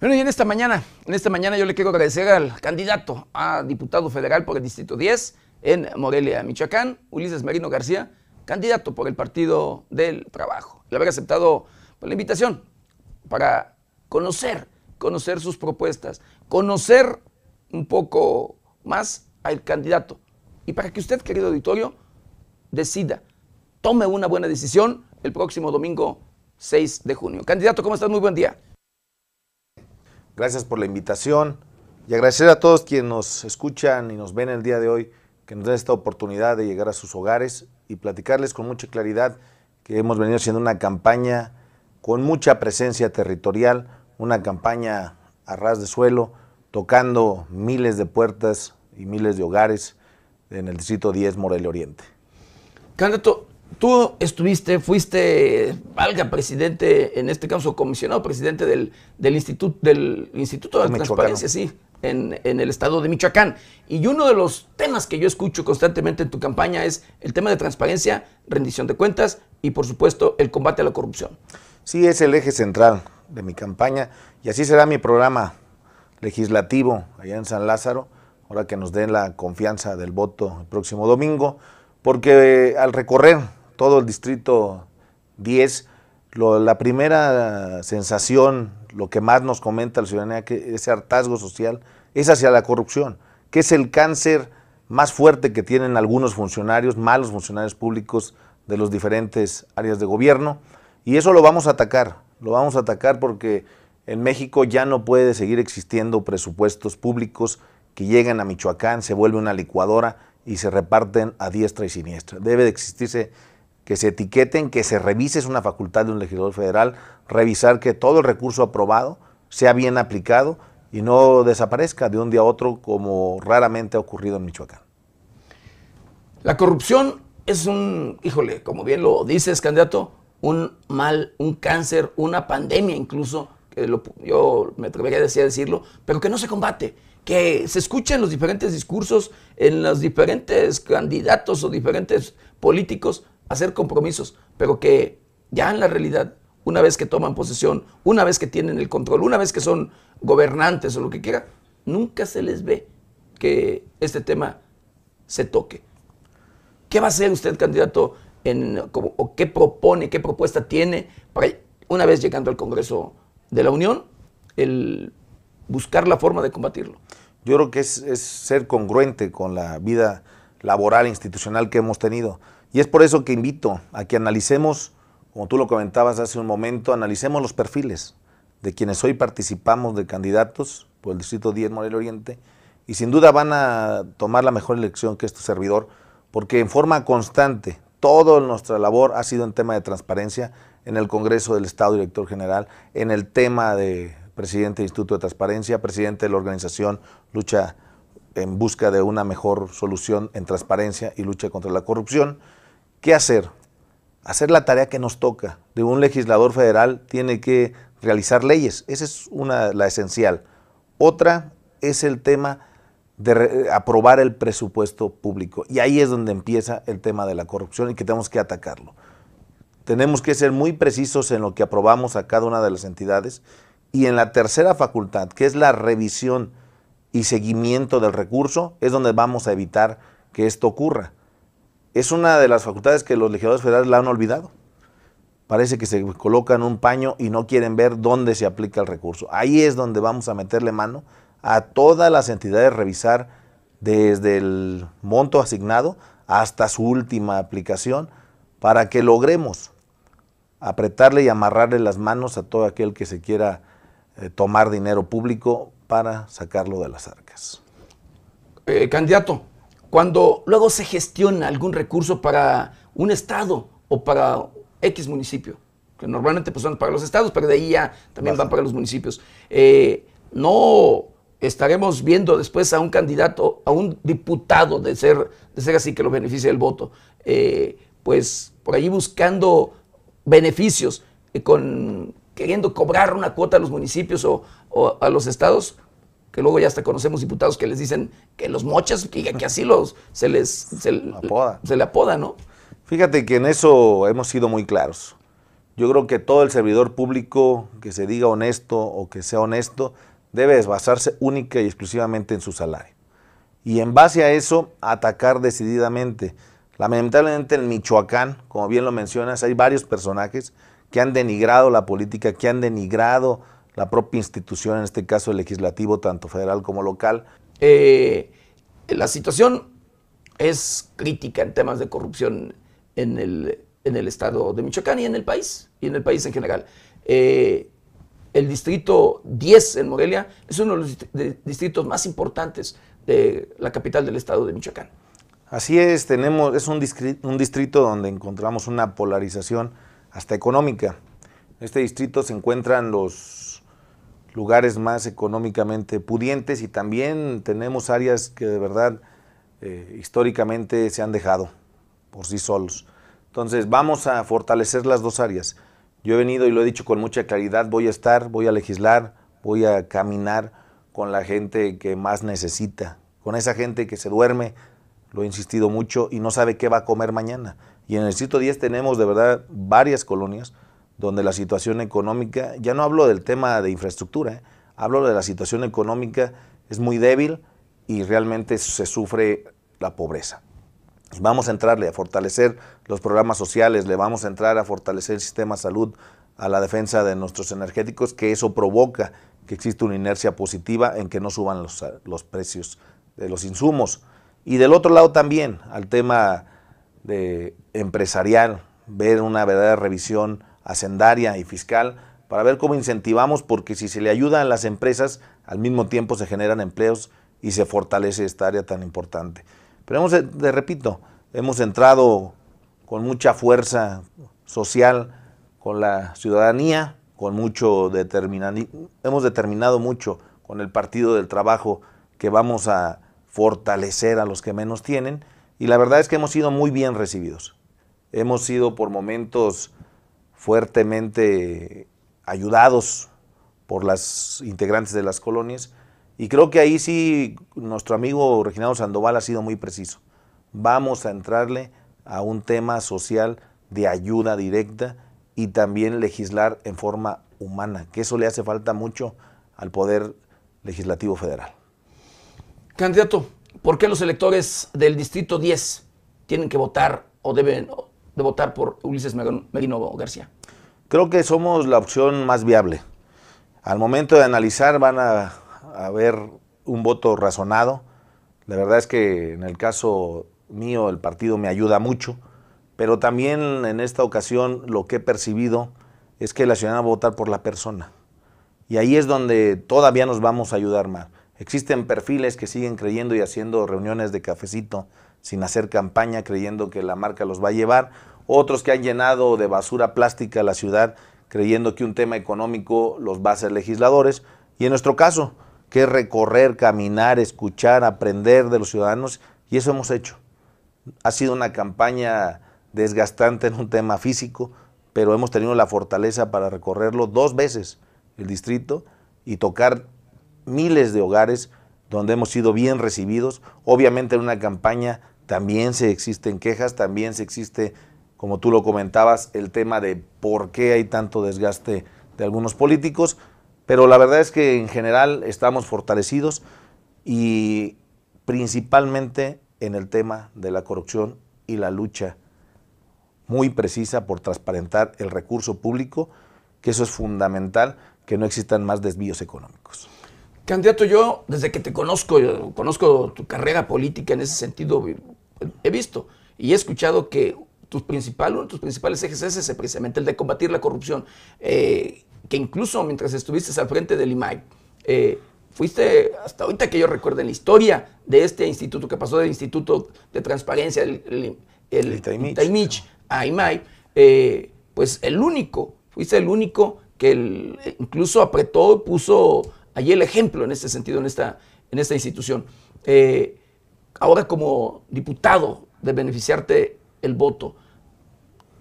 Bueno, y en esta mañana, en esta mañana yo le quiero agradecer al candidato a diputado federal por el Distrito 10 en Morelia, Michoacán, Ulises Marino García, candidato por el Partido del Trabajo. Le haber aceptado pues, la invitación para conocer, conocer sus propuestas, conocer un poco más al candidato. Y para que usted, querido auditorio, decida, tome una buena decisión el próximo domingo 6 de junio. Candidato, ¿cómo estás? Muy buen día. Gracias por la invitación y agradecer a todos quienes nos escuchan y nos ven el día de hoy, que nos den esta oportunidad de llegar a sus hogares y platicarles con mucha claridad que hemos venido haciendo una campaña con mucha presencia territorial, una campaña a ras de suelo, tocando miles de puertas y miles de hogares en el distrito 10 Morelia Oriente. Candidato, Tú estuviste, fuiste, valga, presidente, en este caso comisionado, presidente del, instituto, del Instituto de la Transparencia, sí, en, el estado de Michoacán. Y uno de los temas que yo escucho constantemente en tu campaña es el tema de transparencia, rendición de cuentas y, por supuesto, el combate a la corrupción. Sí, es el eje central de mi campaña y así será mi programa legislativo allá en San Lázaro, ahora que nos den la confianza del voto el próximo domingo, porque eh, al recorrer todo el distrito 10. la primera sensación, lo que más nos comenta la ciudadanía, que ese hartazgo social, es hacia la corrupción, que es el cáncer más fuerte que tienen algunos funcionarios, malos funcionarios públicos de los diferentes áreas de gobierno. Y eso lo vamos a atacar, lo vamos a atacar porque en México ya no puede seguir existiendo presupuestos públicos que llegan a Michoacán, se vuelve una licuadora y se reparten a diestra y siniestra. Debe de existirse que se etiqueten, que se revise, es una facultad de un legislador federal, revisar que todo el recurso aprobado sea bien aplicado y no desaparezca de un día a otro como raramente ha ocurrido en Michoacán. La corrupción es un, híjole, como bien lo dices, candidato, un mal, un cáncer, una pandemia incluso, yo me atrevería a decirlo, pero que no se combate, que se escucha en los diferentes discursos, en los diferentes candidatos o diferentes políticos, hacer compromisos, pero que ya en la realidad, una vez que toman posesión, una vez que tienen el control, una vez que son gobernantes o lo que quiera, nunca se les ve que este tema se toque. ¿Qué va a hacer usted, candidato, en, o qué propone, qué propuesta tiene para, una vez llegando al Congreso de la Unión, el buscar la forma de combatirlo? Yo creo que es ser congruente con la vida laboral, e institucional que hemos tenido y es por eso que invito a que analicemos, como tú lo comentabas hace un momento, analicemos los perfiles de quienes hoy participamos de candidatos por el Distrito 10 Morelia Oriente y sin duda van a tomar la mejor elección que este servidor, porque en forma constante toda nuestra labor ha sido en tema de transparencia en el Congreso del Estado Director General, en el tema de presidente del Instituto de Transparencia, presidente de la organización Lucha en busca de una mejor solución en transparencia y lucha contra la corrupción. ¿Qué hacer? Hacer la tarea que nos toca. De un legislador federal tiene que realizar leyes. Esa es una, la esencial. Otra es el tema de aprobar el presupuesto público. Y ahí es donde empieza el tema de la corrupción y que tenemos que atacarlo. Tenemos que ser muy precisos en lo que aprobamos a cada una de las entidades. Y en la tercera facultad, que es la revisión y seguimiento del recurso, es donde vamos a evitar que esto ocurra es una de las facultades que los legisladores federales la han olvidado. Parece que se colocan un paño y no quieren ver dónde se aplica el recurso. Ahí es donde vamos a meterle mano a todas las entidades, revisar desde el monto asignado hasta su última aplicación para que logremos apretarle y amarrarle las manos a todo aquel que se quiera eh, tomar dinero público para sacarlo de las arcas. Eh, candidato, cuando luego se gestiona algún recurso para un estado o para X municipio, que normalmente pues, son para los estados, pero de ahí ya también van para los municipios. Eh, no estaremos viendo después a un candidato, a un diputado de ser, de ser así que lo beneficie el voto, eh, pues por ahí buscando beneficios, eh, queriendo cobrar una cuota a los municipios o a los estados que luego ya hasta conocemos diputados que les dicen que los mochas, que, que así los, se les apoda. se le apoda, ¿no? Fíjate que en eso hemos sido muy claros. Yo creo que todo el servidor público que se diga honesto o que sea honesto debe basarse única y exclusivamente en su salario. Y en base a eso, atacar decididamente. Lamentablemente en Michoacán, como bien lo mencionas, hay varios personajes que han denigrado la política, que han denigrado la propia institución, en este caso el legislativo, tanto federal como local. Eh, la situación es crítica en temas de corrupción en el, en el, estado de Michoacán y en el país, y en el país en general. Eh, el distrito 10 en Morelia es uno de los distritos más importantes de la capital del estado de Michoacán. Así es, tenemos, es un distrito, un distrito donde encontramos una polarización hasta económica. En este distrito se encuentran los lugares más económicamente pudientes y también tenemos áreas que de verdad eh, históricamente se han dejado por sí solos. Entonces vamos a fortalecer las dos áreas. Yo he venido y lo he dicho con mucha claridad, voy a estar, voy a legislar, voy a caminar con la gente que más necesita, con esa gente que se duerme, lo he insistido mucho, y no sabe qué va a comer mañana. Y en el sitio 10 tenemos de verdad varias colonias donde la situación económica, ya no hablo del tema de infraestructura, ¿eh? hablo de la situación económica, es muy débil y realmente se sufre la pobreza. vamos a entrarle a fortalecer los programas sociales, le vamos a entrar a fortalecer el sistema de salud, a la defensa de nuestros energéticos, que eso provoca que existe una inercia positiva en que no suban los, los precios de los insumos. Y del otro lado también, al tema de empresarial, ver una verdadera revisión hacendaria y fiscal para ver cómo incentivamos, porque si se le ayuda a las empresas, al mismo tiempo se generan empleos y se fortalece esta área tan importante. Pero hemos, repito, hemos entrado con mucha fuerza social, con la ciudadanía, con mucho determinado, hemos determinado mucho con el Partido del Trabajo que vamos a fortalecer a los que menos tienen y la verdad es que hemos sido muy bien recibidos. Hemos sido por momentos fuertemente ayudados por las integrantes de las colonias. Y creo que ahí sí nuestro amigo Reginaldo Sandoval ha sido muy preciso. Vamos a entrarle a un tema social de ayuda directa y también legislar en forma humana, que eso le hace falta mucho al Poder Legislativo Federal. Candidato, ¿por qué los electores del Distrito 10 tienen que votar o deben de votar por Ulises Merino García? Creo que somos la opción más viable. Al momento de analizar van a haber un voto razonado. La verdad es que en el caso mío el partido me ayuda mucho, pero también en esta ocasión lo que he percibido es que la ciudadanía va a votar por la persona. Y ahí es donde todavía nos vamos a ayudar más. Existen perfiles que siguen creyendo y haciendo reuniones de cafecito sin hacer campaña creyendo que la marca los va a llevar, otros que han llenado de basura plástica la ciudad creyendo que un tema económico los va a hacer legisladores, y en nuestro caso, que es recorrer, caminar, escuchar, aprender de los ciudadanos, y eso hemos hecho. Ha sido una campaña desgastante en un tema físico, pero hemos tenido la fortaleza para recorrerlo dos veces el distrito y tocar miles de hogares donde hemos sido bien recibidos, obviamente en una campaña también se existen quejas, también se existe, como tú lo comentabas, el tema de por qué hay tanto desgaste de algunos políticos, pero la verdad es que en general estamos fortalecidos y principalmente en el tema de la corrupción y la lucha muy precisa por transparentar el recurso público, que eso es fundamental, que no existan más desvíos económicos. Candidato, yo desde que te conozco, conozco tu carrera política en ese sentido, he visto y he escuchado que tus principal, uno de tus principales ejes es precisamente el de combatir la corrupción, eh, que incluso mientras estuviste al frente del IMAI, eh, fuiste, hasta ahorita que yo recuerdo en la historia de este instituto que pasó del Instituto de Transparencia, el, el, a IMAI, eh, pues el único, fuiste el único que incluso apretó, y puso allí el ejemplo en este sentido, en esta, en esta institución. Eh, ahora como diputado de beneficiarte el voto,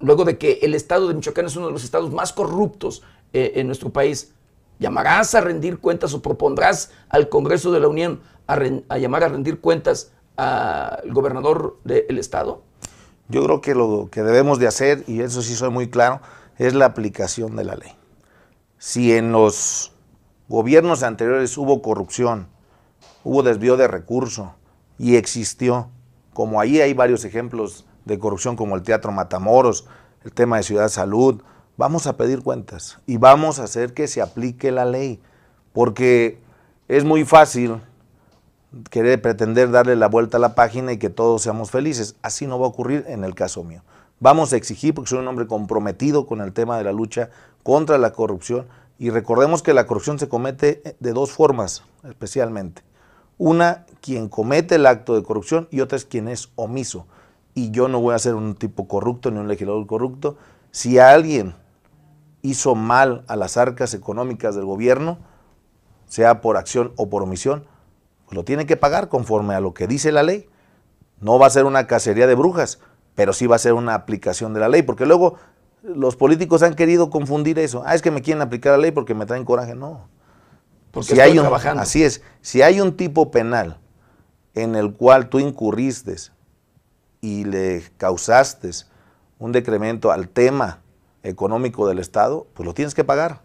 luego de que el estado de Michoacán es uno de los estados más corruptos eh, en nuestro país, ¿llamarás a rendir cuentas o propondrás al Congreso de la Unión a, llamar a rendir cuentas al gobernador del estado? Yo creo que lo que debemos de hacer, y eso sí soy muy claro, es la aplicación de la ley. Si en los gobiernos anteriores hubo corrupción, hubo desvío de recursos, y existió, como ahí hay varios ejemplos de corrupción como el Teatro Matamoros, el tema de Ciudad Salud, vamos a pedir cuentas y vamos a hacer que se aplique la ley, porque es muy fácil querer pretender darle la vuelta a la página y que todos seamos felices. Así no va a ocurrir en el caso mío. Vamos a exigir, porque soy un hombre comprometido con el tema de la lucha contra la corrupción, y recordemos que la corrupción se comete de dos formas especialmente. Una quien comete el acto de corrupción y otra es quien es omiso. Y yo no voy a ser un tipo corrupto ni un legislador corrupto. Si alguien hizo mal a las arcas económicas del gobierno, sea por acción o por omisión, pues lo tiene que pagar conforme a lo que dice la ley. No va a ser una cacería de brujas, pero sí va a ser una aplicación de la ley, porque luego los políticos han querido confundir eso. Ah, es que me quieren aplicar la ley porque me traen coraje. No. Porque hay Así es. Si hay un tipo penal en el cual tú incurriste y le causaste un decremento al tema económico del Estado, pues lo tienes que pagar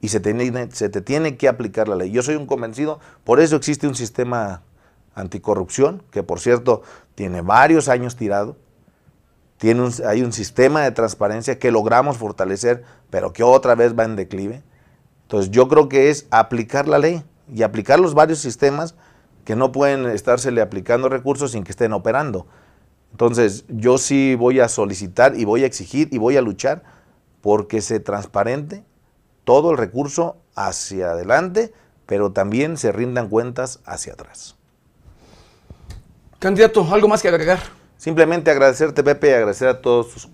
y se, se te tiene que aplicar la ley. Yo soy un convencido, por eso existe un sistema anticorrupción, que por cierto tiene varios años tirado, tiene hay un sistema de transparencia que logramos fortalecer, pero que otra vez va en declive. Entonces yo creo que es aplicar la ley y aplicar los varios sistemas que no pueden estársele aplicando recursos sin que estén operando. Entonces, yo sí voy a solicitar y voy a exigir y voy a luchar porque se transparente todo el recurso hacia adelante, pero también se rindan cuentas hacia atrás. Candidato, ¿algo más que agregar? Simplemente agradecerte, Pepe, agradecer a todos sus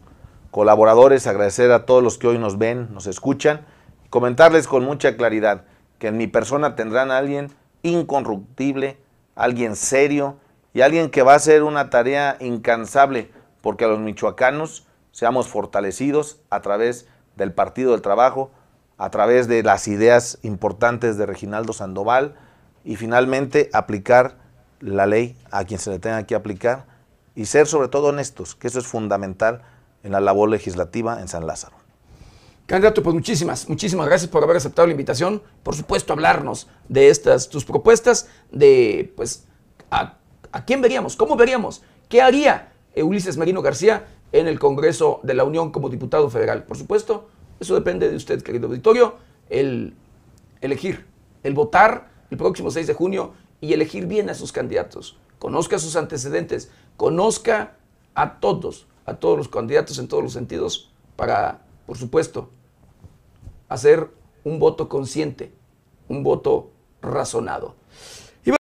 colaboradores, agradecer a todos los que hoy nos ven, nos escuchan, comentarles con mucha claridad que en mi persona tendrán a alguien incorruptible, alguien serio y alguien que va a hacer una tarea incansable porque a los michoacanos seamos fortalecidos a través del Partido del Trabajo, a través de las ideas importantes de Reginaldo Sandoval y finalmente aplicar la ley a quien se le tenga que aplicar y ser sobre todo honestos, que eso es fundamental en la labor legislativa en San Lázaro. Candidato, pues muchísimas, muchísimas gracias por haber aceptado la invitación. Por supuesto, hablarnos de estas tus propuestas, de pues a, quién veríamos, cómo veríamos, qué haría Ulises Marino García en el Congreso de la Unión como diputado federal. Por supuesto, eso depende de usted, querido auditorio, el elegir, el votar el próximo 6 de junio y elegir bien a sus candidatos. Conozca sus antecedentes, conozca a todos, a todos los candidatos en todos los sentidos para, por supuesto, hacer un voto consciente, un voto razonado.